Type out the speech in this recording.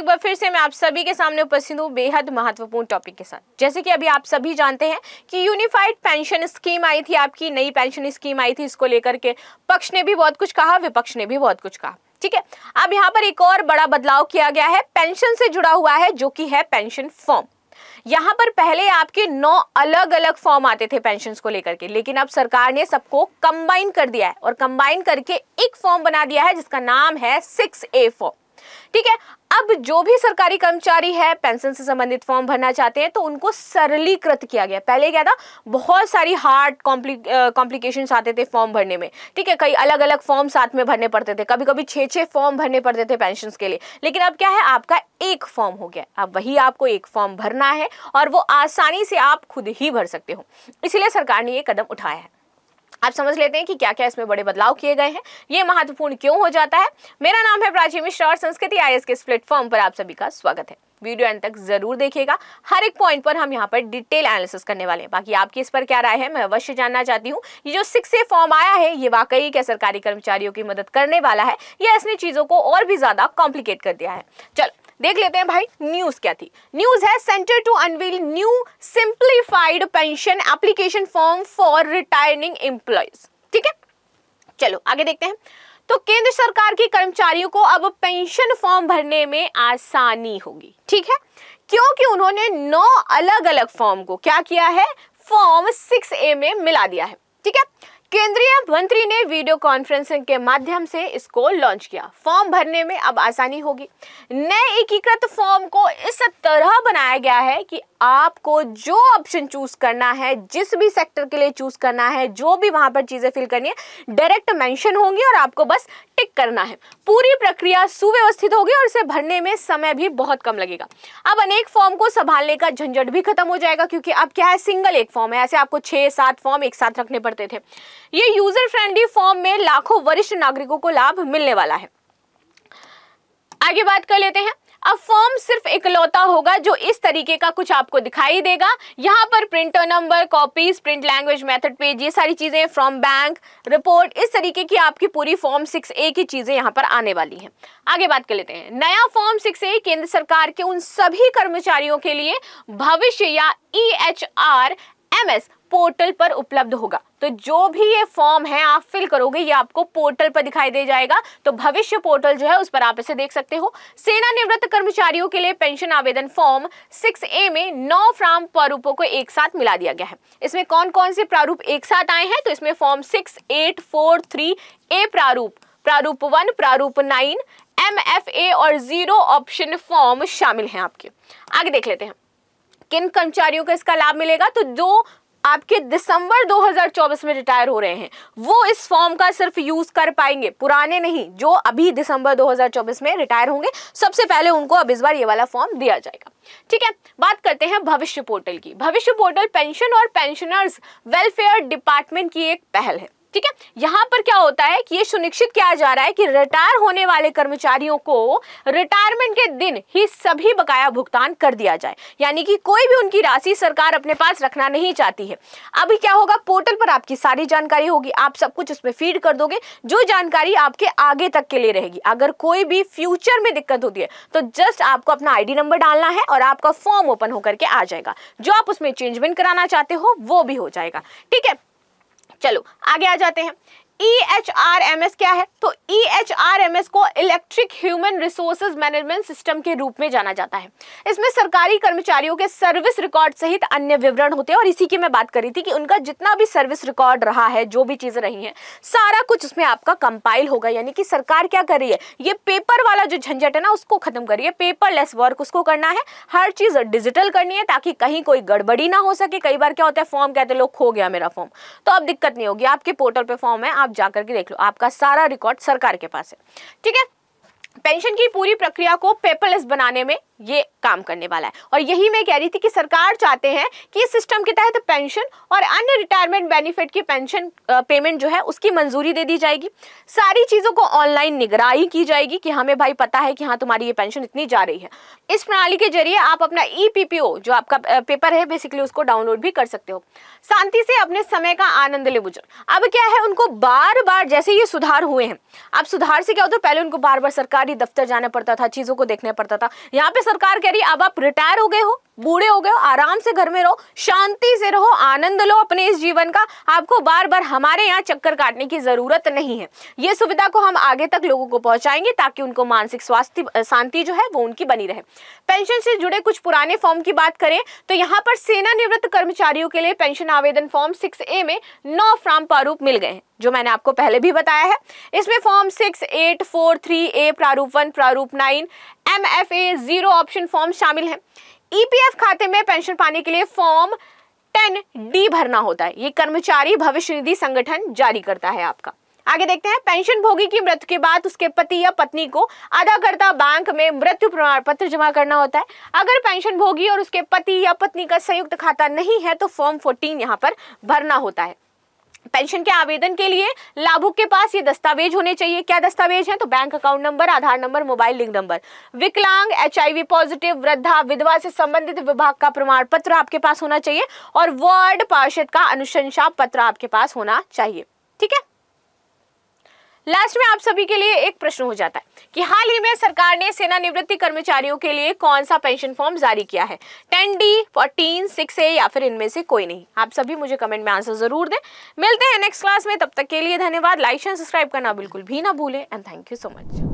एक बार फिर से मैं आप सभी के सामने उपस्थित हूँ बेहद महत्वपूर्ण टॉपिक के साथ जैसे कि अभी आप सभी जानते हैं कि यूनिफाइड पेंशन स्कीम आई थी आपकी नई पेंशन स्कीम आई थी इसको लेकर के पक्ष ने भी बहुत कुछ कहा विपक्ष ने भी बहुत कुछ कहा ठीक है अब यहाँ पर एक और बड़ा बदलाव किया गया है पेंशन से जुड़ा हुआ है जो कि है पेंशन फॉर्म यहाँ पर पहले आपके नौ अलग अलग फॉर्म आते थे पेंशन को लेकर के लेकिन अब सरकार ने सबको कंबाइन कर दिया है और कंबाइन करके एक फॉर्म बना दिया है जिसका नाम है सिक्स ए फॉर्म ठीक है अब जो भी सरकारी कर्मचारी है पेंशन से संबंधित फॉर्म भरना चाहते हैं तो उनको सरलीकृत किया गया पहले क्या था बहुत सारी हार्ड कॉम्प्लिकेशन आते थे फॉर्म भरने में ठीक है कई अलग अलग फॉर्म साथ में भरने पड़ते थे कभी कभी छः छह फॉर्म भरने पड़ते थे पेंशन के लिए लेकिन अब क्या है आपका एक फॉर्म हो गया अब वही आपको एक फॉर्म भरना है और वो आसानी से आप खुद ही भर सकते हो इसलिए सरकार ने ये कदम उठाया है आप समझ लेते हैं कि क्या क्या इसमें बड़े बदलाव किए गए हैं ये महत्वपूर्ण क्यों हो जाता है मेरा नाम है प्राची मिश्रा और संस्कृति आई के इस प्लेटफॉर्म पर आप सभी का स्वागत है वीडियो एंड तक जरूर देखिएगा हर एक पॉइंट पर हम यहाँ पर डिटेल एनालिसिस करने वाले हैं बाकी आपकी इस पर क्या राय है मैं अवश्य जानना चाहती हूँ ये जो सिक्स ए फॉर्म आया है ये वाकई क्या सरकारी कर्मचारियों की मदद करने वाला है या इसने चीज़ों को और भी ज़्यादा कॉम्प्लिकेट कर दिया है चलो देख लेते हैं भाई न्यूज क्या थी न्यूज है centre to unveil new simplified pension application form for retiring employees ठीक है चलो आगे देखते हैं तो केंद्र सरकार के कर्मचारियों को अब पेंशन फॉर्म भरने में आसानी होगी ठीक है क्योंकि उन्होंने नौ अलग अलग फॉर्म को क्या किया है फॉर्म सिक्स ए में मिला दिया है ठीक है केंद्रीय मंत्री ने वीडियो कॉन्फ्रेंसिंग के माध्यम से इसको लॉन्च किया फॉर्म भरने में अब आसानी होगी नए एकीकृत फॉर्म को इस तरह बनाया गया है कि आपको जो ऑप्शन चूज करना है जिस भी सेक्टर के लिए चूज करना है जो भी वहां पर चीजें फिल करनी है डायरेक्ट मेंशन होंगी और आपको बस टिक करना है पूरी प्रक्रिया सुव्यवस्थित होगी और इसे भरने में समय भी बहुत कम लगेगा अब अनेक फॉर्म को संभालने का झंझट भी खत्म हो जाएगा क्योंकि अब क्या है सिंगल एक फॉर्म है ऐसे आपको छह सात फॉर्म एक साथ रखने पड़ते थे ये यूजर फ्रेंडली फॉर्म में लाखों वरिष्ठ नागरिकों को लाभ मिलने वाला है आगे बात कर लेते हैं अब फॉर्म सिर्फ इकलौता होगा जो इस तरीके का कुछ आपको दिखाई देगा यहाँ पर printer number copies print language method page ये सारी चीज़ें फ्रॉम बैंक रिपोर्ट इस तरीके की आपकी पूरी फॉर्म सिक्स ए की चीज़ें यहाँ पर आने वाली हैं आगे बात कर लेते हैं नया फॉर्म सिक्स ए केंद्र सरकार के उन सभी कर्मचारियों के लिए भविष्य या E H R M S portal पर उपलब्ध होगा तो जो भी ये फॉर्म है आप फिल करोगे ये आपको पोर्टल पर दिखाई दे जाएगा तो भविष्य पोर्टल जो है उस पर आप इसे देख सकते हो सेना निवृत्त कर्मचारियों के लिए पेंशन आवेदन फॉर्म सिक्स ए में नौ फॉर्म प्रारूपों को एक साथ मिला दिया गया है इसमें कौन कौन से प्रारूप एक साथ आए हैं तो इसमें form six eight four three A प्रारूप प्रारूप वन प्रारूप नाइन एम एफ ए और जीरो ऑप्शन फॉर्म शामिल है आपके आगे देख लेते हैं किन कर्मचारियों को इसका लाभ मिलेगा तो जो आपके दिसंबर 2024 में रिटायर हो रहे हैं वो इस फॉर्म का सिर्फ यूज कर पाएंगे पुराने नहीं जो अभी दिसंबर 2024 में रिटायर होंगे सबसे पहले उनको अब इस बार ये वाला फॉर्म दिया जाएगा ठीक है बात करते हैं भविष्य पोर्टल की भविष्य पोर्टल पेंशन और पेंशनर्स वेलफेयर डिपार्टमेंट की एक पहल है ठीक है यहाँ पर क्या होता है कि ये सुनिश्चित किया जा रहा है कि रिटायर होने वाले कर्मचारियों को रिटायरमेंट के दिन ही सभी बकाया भुगतान कर दिया जाए यानी कि कोई भी उनकी राशि सरकार अपने पास रखना नहीं चाहती है अभी क्या होगा पोर्टल पर आपकी सारी जानकारी होगी आप सब कुछ उसमें फीड कर दोगे जो जानकारी आपके आगे तक के लिए रहेगी अगर कोई भी फ्यूचर में दिक्कत होती है तो जस्ट आपको अपना आई नंबर डालना है और आपका फॉर्म ओपन होकर के आ जाएगा जो आप उसमें चेंजमेंट कराना चाहते हो वो भी हो जाएगा ठीक है चलो आगे आ जाते हैं E H R M S क्या है तो ई e को electric human resources management system के रूप में जाना जाता है इसमें सरकारी कर्मचारियों के सर्विस रिकॉर्ड सहित अन्य विवरण होते हैं और इसी की मैं बात करी थी कि उनका जितना भी सर्विस रिकॉर्ड रहा है जो भी चीज़ें रही हैं सारा कुछ उसमें आपका कंपाइल होगा यानी कि सरकार क्या कर रही है ये पेपर वाला जो झंझट है ना उसको खत्म करिए पेपरलेस वर्क उसको करना है हर चीज़ डिजिटल करनी है ताकि कहीं कोई गड़बड़ी ना हो सके कई बार क्या होता है फॉर्म कहते लोग खो गया मेरा फॉर्म तो अब दिक्कत नहीं होगी आपके पोर्टल पर फॉर्म है आप जाकर के देख लो आपका सारा रिकॉर्ड सरकार सरकार के पास है ठीक है पेंशन की पूरी प्रक्रिया को पेपरलेस बनाने में ये काम करने वाला है और यही मैं कह रही थी कि सरकार चाहते हैं कि इस सिस्टम के तहत पेंशन और अन्य रिटायरमेंट बेनिफिट की पेंशन पेमेंट जो है उसकी मंजूरी दे दी जाएगी सारी चीज़ों को ऑनलाइन निगरानी की जाएगी कि हमें भाई पता है कि हाँ तुम्हारी ये पेंशन इतनी जा रही है इस प्रणाली के जरिए आप अपना ई e जो आपका पेपर है बेसिकली उसको डाउनलोड भी कर सकते हो शांति से अपने समय का आनंद ले बुझो अब क्या है उनको बार बार जैसे ये सुधार हुए हैं अब सुधार से क्या होता है पहले उनको बार बार सरकारी दफ्तर जाना पड़ता था चीज़ों को देखना पड़ता था यहाँ पे सरकार कह रही अब आप रिटायर हो गए हो बूढ़े हो गए हो आराम से घर में रहो शांति से रहो आनंद लो अपने इस जीवन का आपको बार बार हमारे यहाँ चक्कर काटने की ज़रूरत नहीं है ये सुविधा को हम आगे तक लोगों को पहुंचाएंगे ताकि उनको मानसिक स्वास्थ्य शांति जो है वो उनकी बनी रहे पेंशन से जुड़े कुछ पुराने फॉर्म की बात करें तो यहाँ पर सेनानिवृत्त कर्मचारियों के लिए पेंशन आवेदन फॉर्म सिक्स ए में नौ फॉर्म प्रारूप मिल गए जो मैंने आपको पहले भी बताया है इसमें form six eight four three A प्रारूप वन प्रारूप nine M F A zero option form शामिल है ईपीएफ e खाते में पेंशन पाने के लिए फॉर्म टेन डी भरना होता है ये कर्मचारी भविष्य निधि संगठन जारी करता है आपका आगे देखते हैं पेंशन भोगी की मृत्यु के बाद उसके पति या पत्नी को अदाकर्ता बैंक में मृत्यु प्रमाण पत्र जमा करना होता है अगर पेंशन भोगी और उसके पति या पत्नी का संयुक्त खाता नहीं है तो फॉर्म 14 यहाँ पर भरना होता है पेंशन के आवेदन के लिए लाभुक के पास ये दस्तावेज होने चाहिए क्या दस्तावेज हैं तो bank account number Aadhaar number mobile link number विकलांग एचआईवी पॉजिटिव वृद्धा विधवा से संबंधित विभाग का प्रमाण पत्र आपके पास होना चाहिए और वार्ड पार्षद का अनुशंसा पत्र आपके पास होना चाहिए ठीक है लास्ट में आप सभी के लिए एक प्रश्न हो जाता है कि हाल ही में सरकार ने सेना निवृत्ति कर्मचारियों के लिए कौन सा पेंशन फॉर्म जारी किया है ten D fourteen six A या फिर इनमें से कोई नहीं आप सभी मुझे कमेंट में आंसर जरूर दें मिलते हैं नेक्स्ट क्लास में तब तक के लिए धन्यवाद लाइक एंड सब्सक्राइब करना बिल्कुल भी ना भूलें and thank you so much